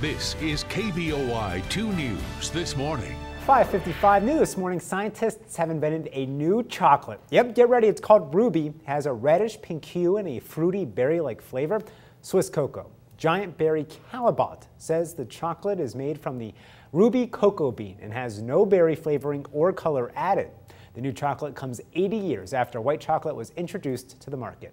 This is KBOI 2 News This Morning. 555 New this morning, scientists have invented a new chocolate. Yep, get ready, it's called Ruby. It has a reddish pink hue and a fruity berry-like flavor. Swiss cocoa. Giant Berry Calabot says the chocolate is made from the ruby cocoa bean and has no berry flavoring or color added. The new chocolate comes 80 years after white chocolate was introduced to the market.